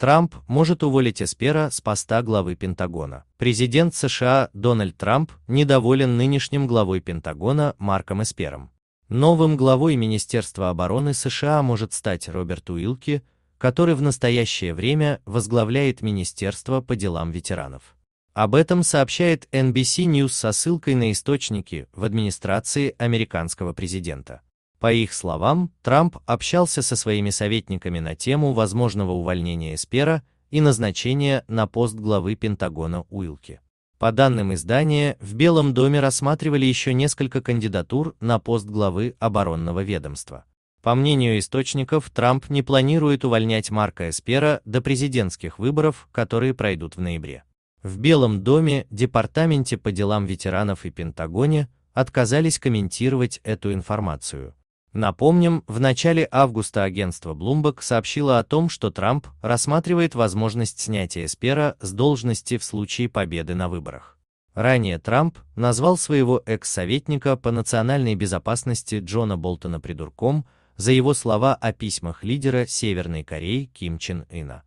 Трамп может уволить Эспера с поста главы Пентагона. Президент США Дональд Трамп недоволен нынешним главой Пентагона Марком Эспером. Новым главой Министерства обороны США может стать Роберт Уилки, который в настоящее время возглавляет Министерство по делам ветеранов. Об этом сообщает NBC News со ссылкой на источники в администрации американского президента. По их словам, Трамп общался со своими советниками на тему возможного увольнения Эспера и назначения на пост главы Пентагона Уилки. По данным издания, в Белом доме рассматривали еще несколько кандидатур на пост главы оборонного ведомства. По мнению источников, Трамп не планирует увольнять Марка Эспера до президентских выборов, которые пройдут в ноябре. В Белом доме, Департаменте по делам ветеранов и Пентагоне отказались комментировать эту информацию. Напомним, в начале августа агентство Bloomberg сообщило о том, что Трамп рассматривает возможность снятия Спера с должности в случае победы на выборах. Ранее Трамп назвал своего экс-советника по национальной безопасности Джона Болтона придурком за его слова о письмах лидера Северной Кореи Ким Чен Ына.